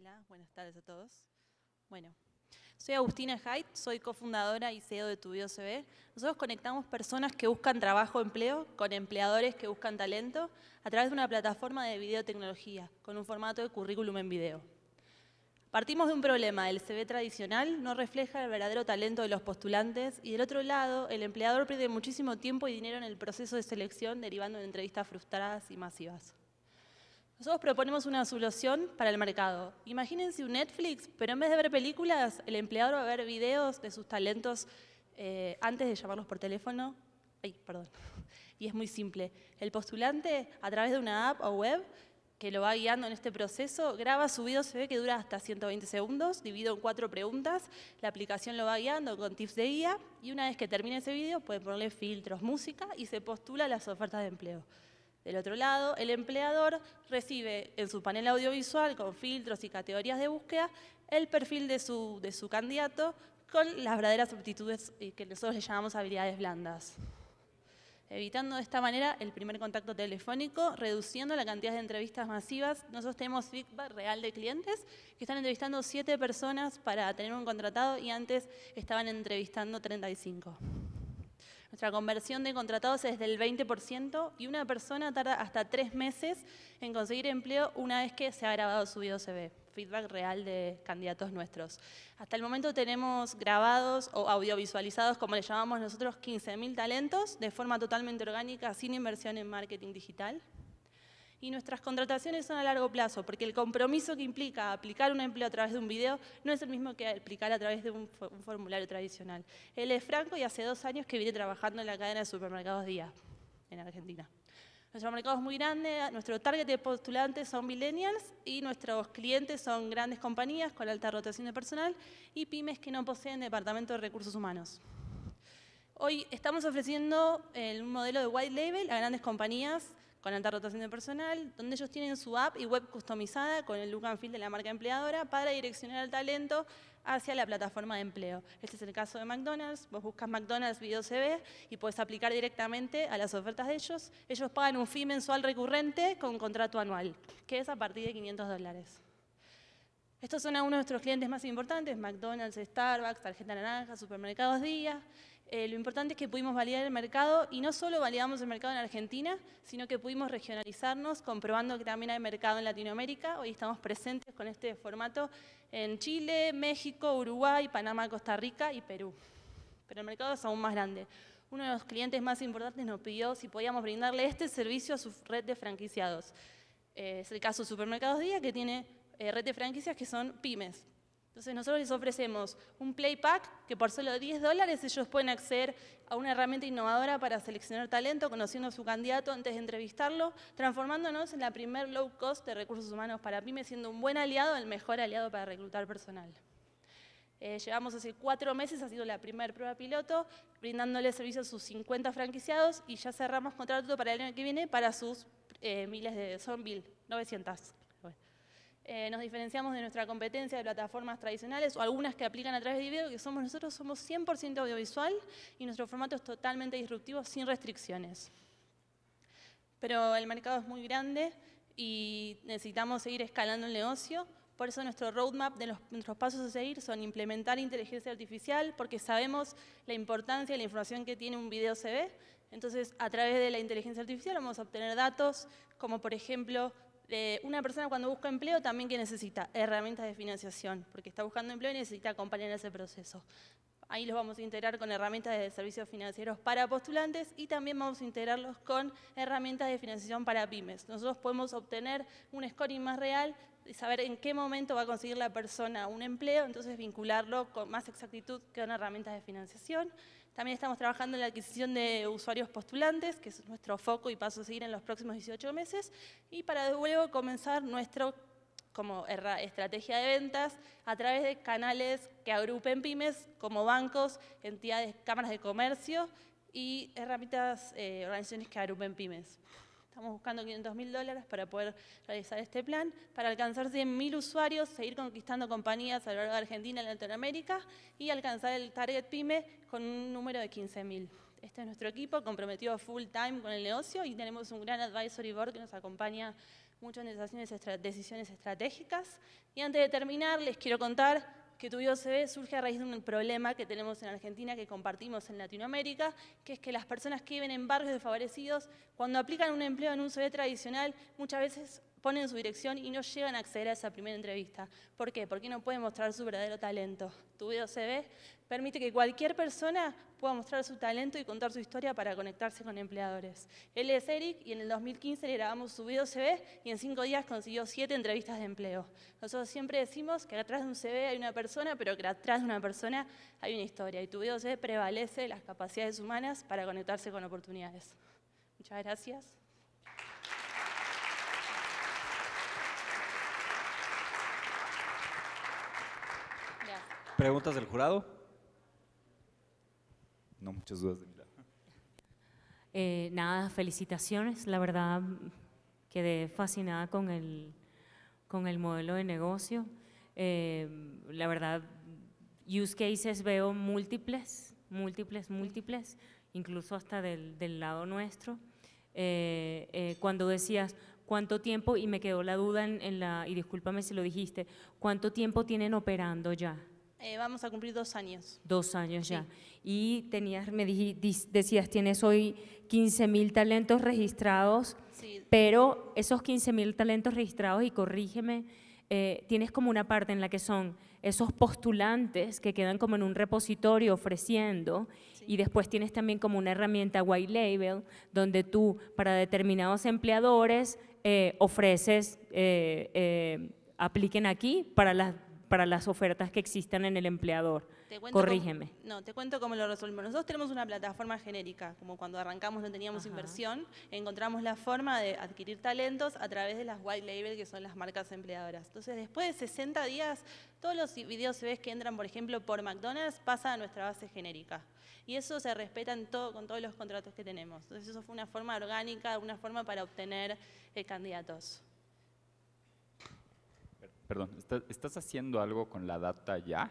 Hola, buenas tardes a todos. Bueno, soy Agustina Haidt, soy cofundadora y CEO de Tu CV. Nosotros conectamos personas que buscan trabajo, o empleo, con empleadores que buscan talento a través de una plataforma de videotecnología, con un formato de currículum en video. Partimos de un problema, el CV tradicional no refleja el verdadero talento de los postulantes y del otro lado, el empleador pierde muchísimo tiempo y dinero en el proceso de selección derivando en entrevistas frustradas y masivas. Nosotros proponemos una solución para el mercado. Imagínense un Netflix, pero en vez de ver películas, el empleador va a ver videos de sus talentos eh, antes de llamarlos por teléfono. Ay, perdón. Y es muy simple. El postulante, a través de una app o web, que lo va guiando en este proceso, graba su video, se ve que dura hasta 120 segundos, dividido en cuatro preguntas, la aplicación lo va guiando con tips de guía y una vez que termine ese video pueden ponerle filtros, música y se postula las ofertas de empleo. Del otro lado, el empleador recibe en su panel audiovisual, con filtros y categorías de búsqueda, el perfil de su, candidato con las verdaderas aptitudes eh, que nosotros le llamamos habilidades blandas. Evitando de esta manera el primer contacto telefónico, reduciendo la cantidad de entrevistas masivas. Nosotros tenemos feedback real de clientes que están entrevistando siete personas para tener un contratado y antes estaban entrevistando 35. Nuestra conversión de contratados es del 20% y una persona tarda hasta tres meses en conseguir empleo una vez que se ha grabado su video CV feedback real de candidatos nuestros. Hasta el momento tenemos grabados o audiovisualizados, como le llamamos nosotros, 15.000 talentos de forma totalmente orgánica, sin inversión en marketing digital. Y nuestras contrataciones son a largo plazo, porque el compromiso que implica aplicar un empleo a través de un video no es el mismo que aplicar a través de un, formulario tradicional. Él es franco y hace dos años que viene trabajando en la cadena de supermercados Día, en Argentina. Nuestro mercado es muy grande, nuestro target de postulantes son millennials y nuestros clientes son grandes compañías con alta rotación de personal y pymes que no poseen departamento de recursos humanos. Hoy estamos ofreciendo eh, un modelo de white label a grandes compañías con alta rotación de personal, donde ellos tienen su app y web customizada con el look and feel de la marca empleadora para direccionar al talento hacia la plataforma de empleo. Este es el caso de McDonald's. Vos buscas McDonald's Video CV y puedes aplicar directamente a las ofertas de ellos. Ellos pagan un fee mensual recurrente con contrato anual, que es a partir de 500 dólares. Estos son algunos de nuestros clientes más importantes, McDonald's, Starbucks, Tarjeta Naranja, Supermercados Día. Eh, lo importante es que pudimos validar el mercado y no solo validamos el mercado en Argentina, sino que pudimos regionalizarnos, comprobando que también hay mercado en Latinoamérica. Hoy estamos presentes con este formato en Chile, México, Uruguay, Panamá, Costa Rica y Perú. Pero el mercado es aún más grande. Uno de los clientes más importantes nos pidió si podíamos brindarle este servicio a su red de franquiciados. Eh, es el caso Supermercados Día, que tiene eh, red de franquicias que son pymes, entonces nosotros les ofrecemos un Play Pack que por solo 10 dólares ellos pueden acceder a una herramienta innovadora para seleccionar talento, conociendo a su candidato antes de entrevistarlo, transformándonos en la primer low cost de recursos humanos para PYME, siendo un buen aliado, el mejor aliado para reclutar personal. Eh, llevamos hace cuatro meses, ha sido la primera prueba piloto, brindándole servicio a sus 50 franquiciados y ya cerramos contrato para el año que viene para sus eh, miles de, son 900. Eh, nos diferenciamos de nuestra competencia de plataformas tradicionales o algunas que aplican a través de video, que somos nosotros somos 100% audiovisual y nuestro formato es totalmente disruptivo sin restricciones. Pero el mercado es muy grande y necesitamos seguir escalando el negocio. Por eso nuestro roadmap de nuestros pasos a seguir son implementar inteligencia artificial, porque sabemos la importancia de la información que tiene un video CV. Entonces, a través de la inteligencia artificial vamos a obtener datos, como por ejemplo una persona cuando busca empleo también que necesita herramientas de financiación, porque está buscando empleo y necesita acompañar ese proceso. Ahí los vamos a integrar con herramientas de servicios financieros para postulantes y también vamos a integrarlos con herramientas de financiación para pymes. Nosotros podemos obtener un scoring más real y saber en qué momento va a conseguir la persona un empleo, entonces vincularlo con más exactitud que con herramientas de financiación. También estamos trabajando en la adquisición de usuarios postulantes, que es nuestro foco y paso a seguir en los próximos 18 meses, y para luego comenzar nuestro como estrategia de ventas a través de canales que agrupen pymes como bancos, entidades, cámaras de comercio y herramientas, eh, organizaciones que agrupen pymes. Estamos buscando 500,000 dólares para poder realizar este plan, para alcanzar 100,000 usuarios, seguir conquistando compañías a lo largo de Argentina y Latinoamérica y alcanzar el target PyME con un número de 15,000. Este es nuestro equipo comprometido full time con el negocio y tenemos un gran advisory board que nos acompaña mucho en decisiones estratégicas. Y antes de terminar, les quiero contar que se ve, surge a raíz de un problema que tenemos en Argentina, que compartimos en Latinoamérica, que es que las personas que viven en barrios desfavorecidos, cuando aplican un empleo en un CV tradicional, muchas veces ponen su dirección y no llegan a acceder a esa primera entrevista. ¿Por qué? Porque no pueden mostrar su verdadero talento. Tu video CV permite que cualquier persona pueda mostrar su talento y contar su historia para conectarse con empleadores. Él es Eric y en el 2015 le grabamos su video CV y en cinco días consiguió siete entrevistas de empleo. Nosotros siempre decimos que atrás de un CV hay una persona, pero que atrás de una persona hay una historia. Y tu video CV prevalece las capacidades humanas para conectarse con oportunidades. Muchas gracias. ¿Preguntas del jurado? No, muchas dudas de mi lado. Eh, nada, felicitaciones. La verdad, quedé fascinada con el, con el modelo de negocio. Eh, la verdad, use cases veo múltiples, múltiples, múltiples, incluso hasta del, lado nuestro. Eh, cuando decías cuánto tiempo, y me quedó la duda en, la, y discúlpame si lo dijiste, cuánto tiempo tienen operando ya. Eh, vamos a cumplir dos años. Dos años ya. Y tenías, me decías, tienes hoy 15.000 mil talentos registrados, pero esos 15.000 mil talentos registrados, y corrígeme, eh, tienes como una parte en la que son esos postulantes que quedan como en un repositorio ofreciendo y después tienes también como una herramienta white label donde tú para determinados empleadores eh, ofreces, apliquen aquí para las para las ofertas que existen en el empleador. Corrígeme. no, te cuento cómo lo resolvemos. Nosotros tenemos una plataforma genérica, como cuando arrancamos no teníamos inversión, encontramos la forma de adquirir talentos a través de las white label, que son las marcas empleadoras. Entonces, después de 60 días, todos los videos se que entran, por ejemplo, por McDonald's, pasa a nuestra base genérica. Y eso se respeta en todo, con todos los contratos que tenemos. Entonces, eso fue una forma orgánica, una forma para obtener eh, candidatos perdón, ¿estás haciendo algo con la data ya?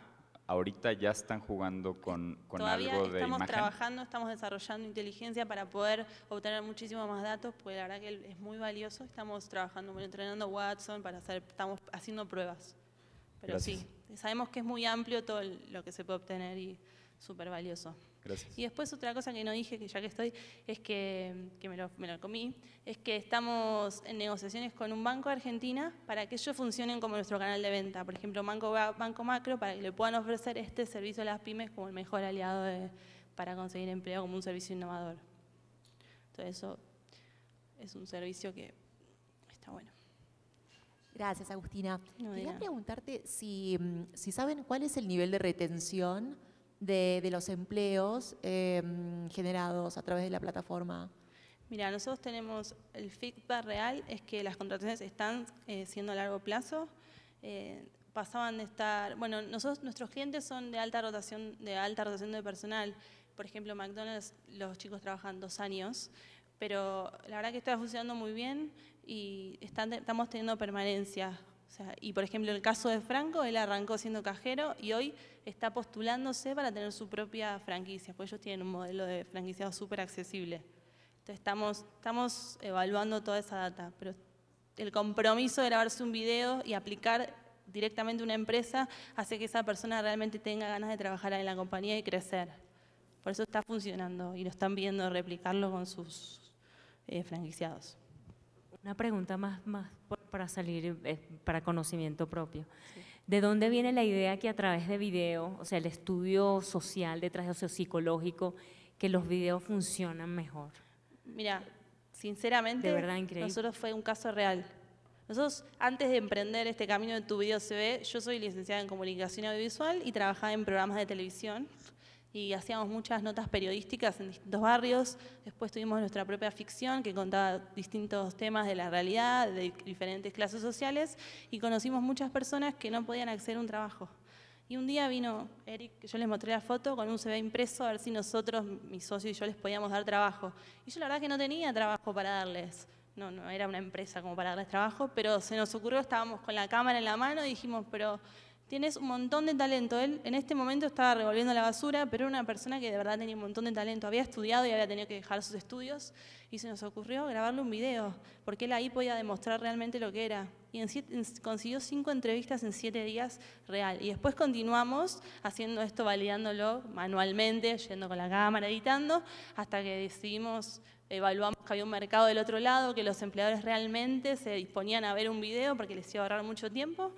ahorita ya están jugando con, con algo de imagen? estamos trabajando, estamos desarrollando inteligencia para poder obtener muchísimo más datos, porque la verdad que es muy valioso. Estamos trabajando, entrenando Watson para hacer, estamos haciendo pruebas. Pero sí, sabemos que es muy amplio todo lo que se puede obtener y súper valioso. Y después otra cosa que no dije, que ya que estoy, es que, me, lo, comí, es que estamos en negociaciones con un banco de Argentina para que ellos funcionen como nuestro canal de venta. Por ejemplo, Banco, banco Macro, para que le puedan ofrecer este servicio a las pymes como el mejor aliado para conseguir empleo, como un servicio innovador. Entonces eso es un servicio que está bueno. Gracias, Agustina. Quería preguntarte si, mm, si saben cuál es el nivel de retención de, los empleos em, generados a través de la plataforma? Mira, nosotros tenemos el feedback real, es que las contrataciones están eh, siendo a largo plazo. Eh, pasaban de estar, bueno, nosotros, nuestros clientes son de alta rotación, de alta rotación de personal. Por ejemplo, McDonald's, los chicos trabajan dos años, pero la verdad que está funcionando muy bien y estamos teniendo permanencia. O sea, y por ejemplo, el caso de Franco, él arrancó siendo cajero y hoy está postulándose para tener su propia franquicia, porque ellos tienen un modelo de franquiciado súper accesible. Entonces estamos, estamos evaluando toda esa data, pero el compromiso de grabarse un video y aplicar directamente una empresa hace que esa persona realmente tenga ganas de trabajar en la compañía y crecer. Por eso está funcionando y lo están viendo replicarlo con sus eh, franquiciados. Una pregunta más, para salir, eh, para conocimiento propio. ¿De dónde viene la idea que a través de video, o sea, el estudio social detrás de psicológico, que los videos funcionan mejor? Mira, sinceramente, nosotros fue un caso real. Nosotros, antes de emprender este camino de tu video se ve, yo soy licenciada en comunicación audiovisual y trabajaba en programas de televisión y hacíamos muchas notas periodísticas en distintos barrios. Después tuvimos nuestra propia ficción que contaba distintos temas de la realidad, de diferentes clases sociales, y conocimos muchas personas que no podían acceder a un trabajo. Y un día vino Eric, que yo les mostré la foto, con un CV impreso a ver si nosotros, mi socio y yo, les podíamos dar trabajo. Y yo la verdad que no tenía trabajo para darles. No, no era una empresa como para darles trabajo, pero se nos ocurrió, estábamos con la cámara en la mano y dijimos, pero Tienes un montón de talento. Él en este momento estaba revolviendo la basura, pero era una persona que de verdad tenía un montón de talento. Había estudiado y había tenido que dejar sus estudios y se nos ocurrió grabarle un video, porque él ahí podía demostrar realmente lo que era. Y en consiguió cinco entrevistas en siete días real. Y después continuamos haciendo esto, validándolo manualmente, yendo con la cámara, editando, hasta que decidimos evaluamos que había un mercado del otro lado, que los empleadores realmente se disponían a ver un video porque les iba a ahorrar mucho tiempo.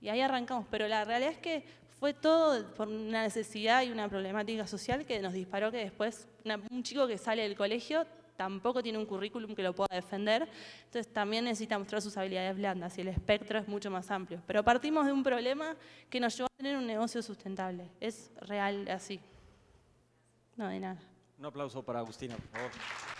Y ahí arrancamos, pero la realidad es que fue todo por una necesidad y una problemática social que nos disparó que después un chico que sale del colegio tampoco tiene un currículum que lo pueda defender, entonces también necesita mostrar sus habilidades blandas y el espectro es mucho más amplio. Pero partimos de un problema que nos llevó a tener un negocio sustentable, es real así. No, de nada. Un aplauso para Agustina, por favor.